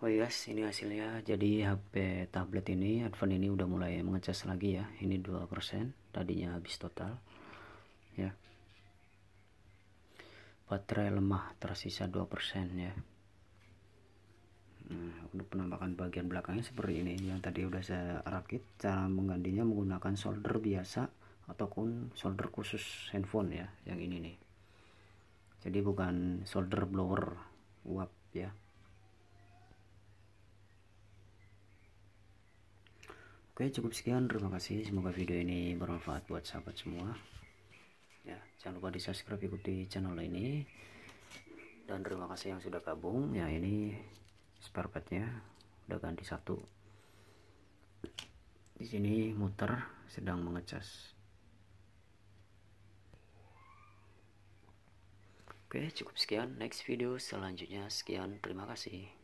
Oh yes, iya, ini hasilnya. Jadi HP tablet ini, handphone ini udah mulai mengecas lagi ya. Ini 2%, tadinya habis total. Ya. Baterai lemah tersisa 2% ya. Nah, untuk penampakan bagian belakangnya seperti ini yang tadi udah saya rakit. Cara menggantinya menggunakan solder biasa ataupun solder khusus handphone ya, yang ini nih. Jadi bukan solder blower Oke cukup sekian terima kasih semoga video ini bermanfaat buat sahabat semua ya jangan lupa di subscribe ikuti channel ini dan terima kasih yang sudah gabung ya ini spare partnya udah ganti satu di sini muter sedang mengecas Oke, cukup sekian. Next video selanjutnya, sekian. Terima kasih.